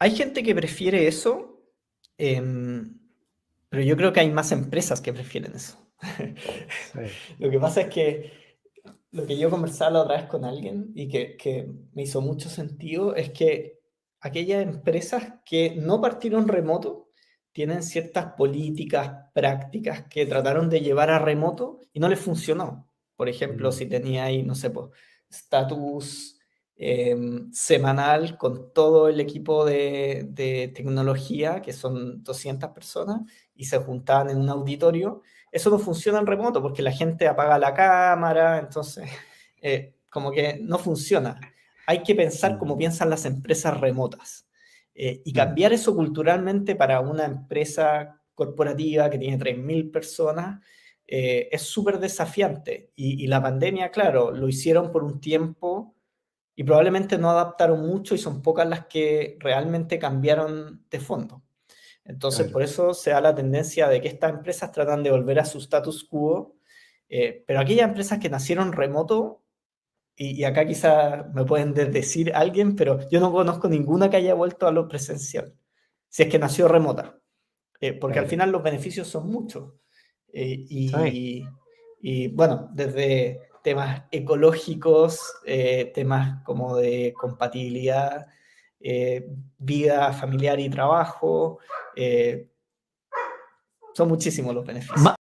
Hay gente que prefiere eso, em, pero yo creo que hay más empresas que prefieren eso. lo que pasa es que lo que yo conversaba la otra vez con alguien y que, me hizo mucho sentido es que aquellas empresas que no partieron remoto tienen ciertas políticas, prácticas que trataron de llevar a remoto y no les funcionó. Por ejemplo, mm. si tenía ahí, no sé, pues, status Em, semanal con todo el equipo de, tecnología, que son 200 personas, y se juntaban en un auditorio. Eso no funciona en remoto porque la gente apaga la cámara, entonces eh, como que no funciona. Hay que pensar como mm. piensan las empresas remotas eh, y mm. cambiar eso culturalmente para una empresa corporativa que tiene 3.000 personas. Eh, es súper desafiante y, y la pandemia, claro, lo hicieron por un tiempo, y probablemente no adaptaron mucho y son pocas las que realmente cambiaron de fondo. Entonces, por eso se da la tendencia de que estas empresas tratan de volver a su status quo, eh, pero aquellas empresas que nacieron remoto, y, acá quizá me pueden decir alguien, pero yo no conozco ninguna que haya vuelto a lo presencial, si es que nació remota, eh, porque al final los beneficios son muchos. Eh, y, bueno, desde temas ecológicos, eh, temas como de compatibilidad, eh, vida familiar y trabajo. Eh, son muchísimos los beneficios.